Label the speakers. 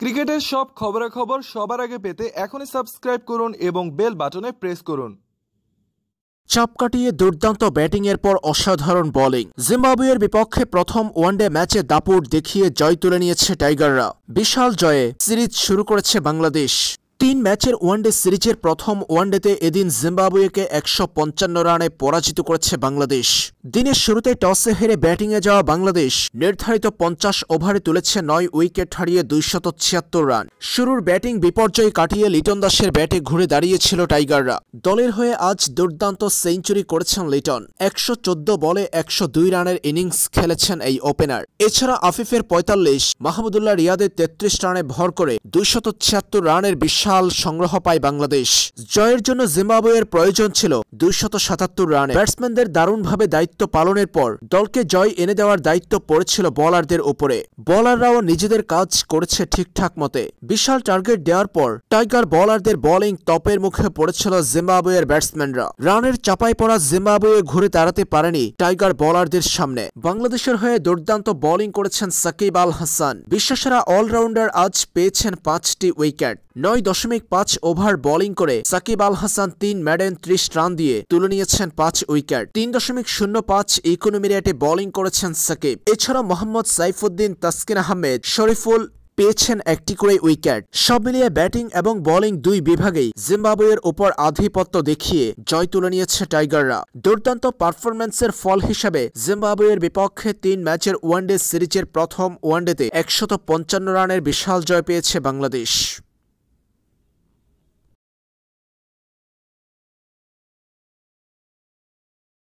Speaker 1: ক্রিকেটের সব খবরাখবর সবার আগে পেতে এখনই সাবস্ক্রাইব করুন এবং বেল বাটনে প্রেস করুন চাপ কাটিয়ে দুর্দান্ত ব্যাটিংয়ের পর অসাধারণ বোলিং জিম্বাবুয়ের বিপক্ষে প্রথম ওয়ানডে ম্যাচে দাপুট দেখিয়ে জয় তুলে নিয়েছে টাইগাররা বিশাল জয়ে সিরিজ শুরু করেছে বাংলাদেশ তিন ম্যাচের ওয়ানডে সিরিজের প্রথম ওয়ানডেতে এদিন জিম্বাবুয়েকে একশো পঞ্চান্ন রানে পরাজিত করেছে বাংলাদেশ দিনের শুরুতে টসে হেরে ব্যাটিংয়ে যাওয়া বাংলাদেশ নির্ধারিত পঞ্চাশ ওভারে তুলেছে নয় উইকেট হারিয়ে দুইশত ছিয়াত্তর রান শুরুর ব্যাটিং বিপর্যয় কাটিয়ে লিটন দাসের ব্যাটে ঘুরে দাঁড়িয়েছিল টাইগাররা দলের হয়ে আজ দুর্দান্ত সেঞ্চুরি করেছেন লিটন একশো চোদ্দ বলে একশো দুই রানের ইনিংস খেলেছেন এই ওপেনার এছাড়া আফিফের পঁয়তাল্লিশ মাহমুদুল্লাহ রিয়াদের তেত্রিশ রানে ভর করে দুইশত রানের বিশ্বাস বিশাল সংগ্রহ পায় বাংলাদেশ জয়ের জন্য জিম্বাবুয়ের প্রয়োজন ছিল দুইশত সাতাত্তর রানে ব্যাটসম্যানদের দারুণভাবে দায়িত্ব পালনের পর দলকে জয় এনে দেওয়ার দায়িত্ব পড়েছিল বলারদের ওপরে বলাররাও নিজেদের কাজ করেছে ঠিকঠাক মতে বিশাল টার্গেট দেওয়ার পর টাইগার বলারদের বোলিং তপের মুখে পড়েছিল জিম্বাবুয়ের ব্যাটসম্যানরা রানের চাপায় পড়া জিম্বাবুয়ে ঘুরে দাঁড়াতে পারেনি টাইগার বলারদের সামনে বাংলাদেশের হয়ে দুর্দান্ত বোলিং করেছেন সাকিব আল হাসান বিশ্বসেরা অলরাউন্ডার আজ পেয়েছেন পাঁচটি উইকেট নয় দশমিক পাঁচ ওভার বোলিং করে সাকিব আল হাসান তিন ম্যাডেন ত্রিশ রান দিয়ে তুলে নিয়েছেন পাঁচ উইকেট তিন দশমিক শূন্য পাঁচ ইকোনমি রেটে বোলিং করেছেন সাকিব এছাড়া মোহাম্মদ সাইফুদ্দিন তাসকিন আহমেদ শরীফুল পেয়েছেন একটি করে উইকেট সব মিলিয়ে ব্যাটিং এবং বোলিং দুই বিভাগেই জিম্বাবুয়ের ওপর আধিপত্য দেখিয়ে জয় তুলে নিয়েছে টাইগাররা দুর্দান্ত পারফরম্যান্সের ফল হিসেবে জিম্বাবুয়ের বিপক্ষে তিন ম্যাচের ওয়ানডে সিরিজের প্রথম ওয়ানডেতে একশত পঞ্চান্ন রানের বিশাল জয় পেয়েছে বাংলাদেশ